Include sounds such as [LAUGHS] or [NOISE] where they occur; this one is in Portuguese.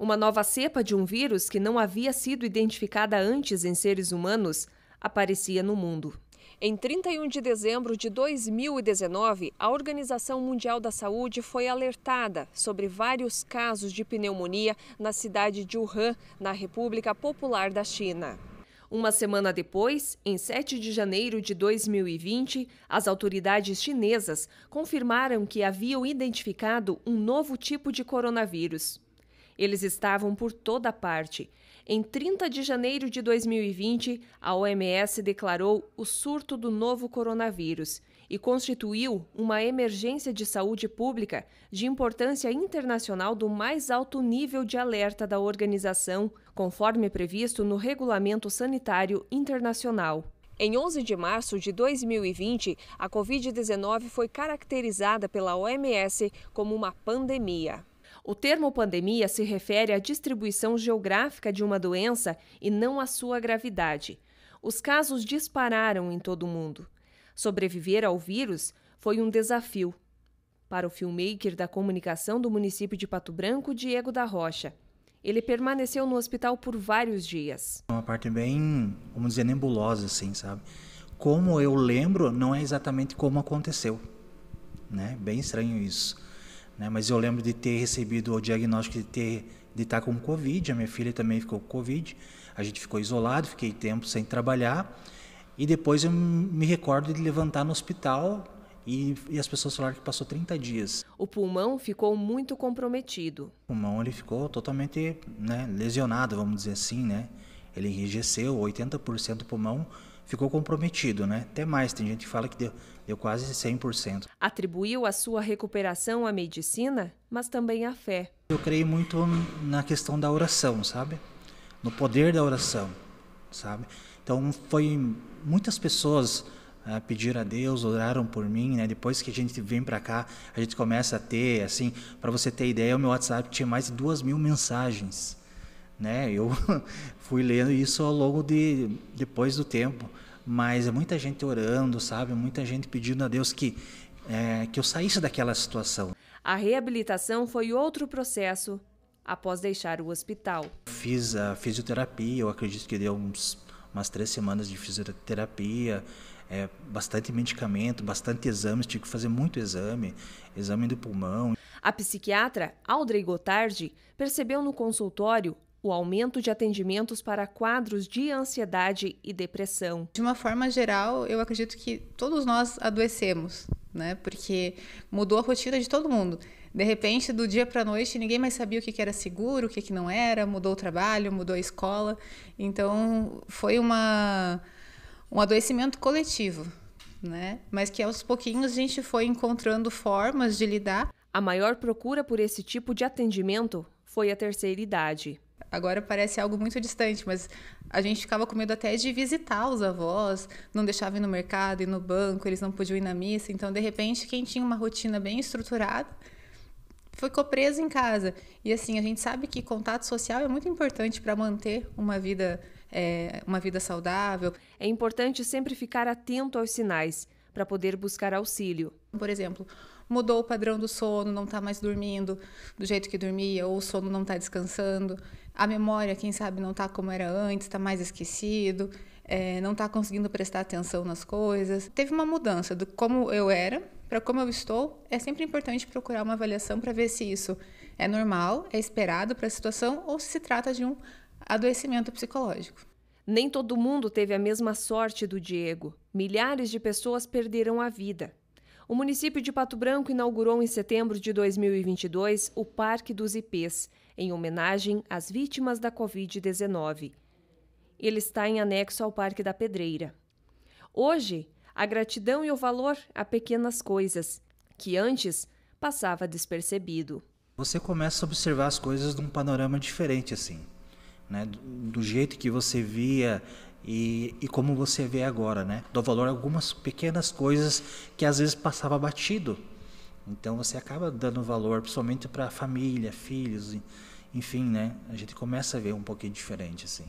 Uma nova cepa de um vírus que não havia sido identificada antes em seres humanos aparecia no mundo. Em 31 de dezembro de 2019, a Organização Mundial da Saúde foi alertada sobre vários casos de pneumonia na cidade de Wuhan, na República Popular da China. Uma semana depois, em 7 de janeiro de 2020, as autoridades chinesas confirmaram que haviam identificado um novo tipo de coronavírus. Eles estavam por toda parte. Em 30 de janeiro de 2020, a OMS declarou o surto do novo coronavírus e constituiu uma emergência de saúde pública de importância internacional do mais alto nível de alerta da organização, conforme previsto no Regulamento Sanitário Internacional. Em 11 de março de 2020, a Covid-19 foi caracterizada pela OMS como uma pandemia. O termo pandemia se refere à distribuição geográfica de uma doença e não à sua gravidade. Os casos dispararam em todo o mundo. Sobreviver ao vírus foi um desafio. Para o filmmaker da comunicação do município de Pato Branco, Diego da Rocha. Ele permaneceu no hospital por vários dias. É uma parte bem, vamos dizer, nebulosa, assim, sabe? Como eu lembro, não é exatamente como aconteceu. Né? Bem estranho isso né? Mas eu lembro de ter recebido o diagnóstico de ter de estar com Covid, a minha filha também ficou com Covid, a gente ficou isolado, fiquei tempo sem trabalhar, e depois eu me recordo de levantar no hospital e, e as pessoas falaram que passou 30 dias. O pulmão ficou muito comprometido. O pulmão ele ficou totalmente né, lesionado, vamos dizer assim, né? Ele enrijeceu, 80% do pulmão ficou comprometido, né? Até mais, tem gente que fala que deu, deu quase 100%. Atribuiu a sua recuperação à medicina, mas também à fé. Eu creio muito na questão da oração, sabe? No poder da oração, sabe? Então, foi muitas pessoas eh, pediram a Deus, oraram por mim, né? Depois que a gente vem para cá, a gente começa a ter, assim, para você ter ideia, o meu WhatsApp tinha mais de duas mil mensagens né? Eu [LAUGHS] fui lendo isso ao longo de depois do tempo, mas é muita gente orando, sabe? Muita gente pedindo a Deus que é, que eu saísse daquela situação. A reabilitação foi outro processo após deixar o hospital. Fiz a fisioterapia, eu acredito que deu uns, umas três semanas de fisioterapia, é, bastante medicamento, bastante exames, tive que fazer muito exame, exame do pulmão. A psiquiatra Audrey Gotardi percebeu no consultório o aumento de atendimentos para quadros de ansiedade e depressão. De uma forma geral, eu acredito que todos nós adoecemos, né? Porque mudou a rotina de todo mundo. De repente, do dia para a noite, ninguém mais sabia o que era seguro, o que não era, mudou o trabalho, mudou a escola. Então, foi uma, um adoecimento coletivo, né? Mas que aos pouquinhos a gente foi encontrando formas de lidar. A maior procura por esse tipo de atendimento foi a terceira idade agora parece algo muito distante, mas a gente ficava com medo até de visitar os avós, não deixava ir no mercado, ir no banco, eles não podiam ir na missa. Então, de repente, quem tinha uma rotina bem estruturada ficou preso em casa. E assim, a gente sabe que contato social é muito importante para manter uma vida, é, uma vida saudável. É importante sempre ficar atento aos sinais para poder buscar auxílio. Por exemplo, mudou o padrão do sono, não está mais dormindo do jeito que dormia, ou o sono não está descansando, a memória, quem sabe, não está como era antes, está mais esquecido, é, não está conseguindo prestar atenção nas coisas. Teve uma mudança do como eu era para como eu estou. É sempre importante procurar uma avaliação para ver se isso é normal, é esperado para a situação ou se se trata de um adoecimento psicológico. Nem todo mundo teve a mesma sorte do Diego. Milhares de pessoas perderam a vida. O município de Pato Branco inaugurou em setembro de 2022 o Parque dos IPs, em homenagem às vítimas da Covid-19. Ele está em anexo ao Parque da Pedreira. Hoje, a gratidão e o valor a pequenas coisas, que antes passava despercebido. Você começa a observar as coisas de um panorama diferente, assim. Né? Do jeito que você via e, e como você vê agora, né? Dou valor a algumas pequenas coisas que às vezes passava batido. Então você acaba dando valor, principalmente para a família, filhos, enfim, né? A gente começa a ver um pouquinho diferente, assim.